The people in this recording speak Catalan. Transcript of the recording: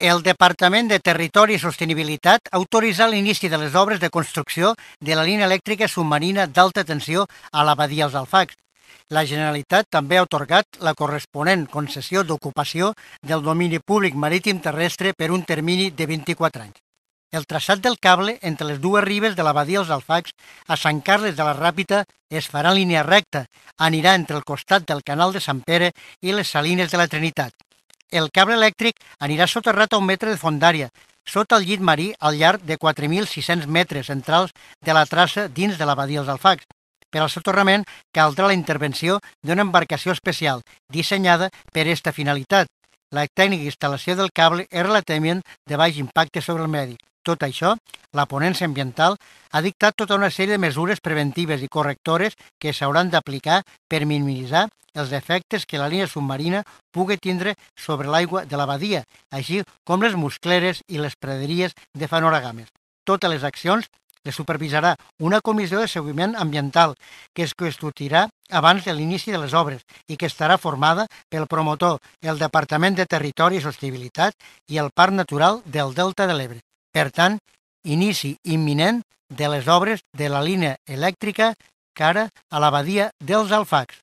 El Departament de Territori i Sostenibilitat autoritzat l'inici de les obres de construcció de la línia elèctrica submarina d'alta tensió a la Badia dels Alfacs. La Generalitat també ha otorgat la corresponent concessió d'ocupació del domini públic marítim terrestre per un termini de 24 anys. El traçat del cable entre les dues ribes de la Badia dels Alfacs a Sant Carles de la Ràpita es farà en línia recta, anirà entre el costat del canal de Sant Pere i les salines de la Trinitat. El cable elèctric anirà soterrat a un metre de fondària, sota el llit marí al llarg de 4.600 metres centrals de la traça dins de la dels Alfacs. Per al soterrament caldrà la intervenció d'una embarcació especial dissenyada per aquesta finalitat, la tècnica d'instal·lació del cable és relativament de baix impacte sobre el medi. Tot això, la ponència ambiental ha dictat tota una sèrie de mesures preventives i correctores que s'hauran d'aplicar per minimitzar els efectes que la línia submarina pugui tindre sobre l'aigua de la badia, així com les muscleres i les praderies de fanoragames. Totes les accions que supervisarà una comissió de seguiment ambiental que es constituirà abans de l'inici de les obres i que estarà formada pel promotor, el Departament de Territori i Sostenibilitat i el Parc Natural del Delta de l'Ebre. Per tant, inici imminent de les obres de la línia elèctrica cara a la dels Alfacs.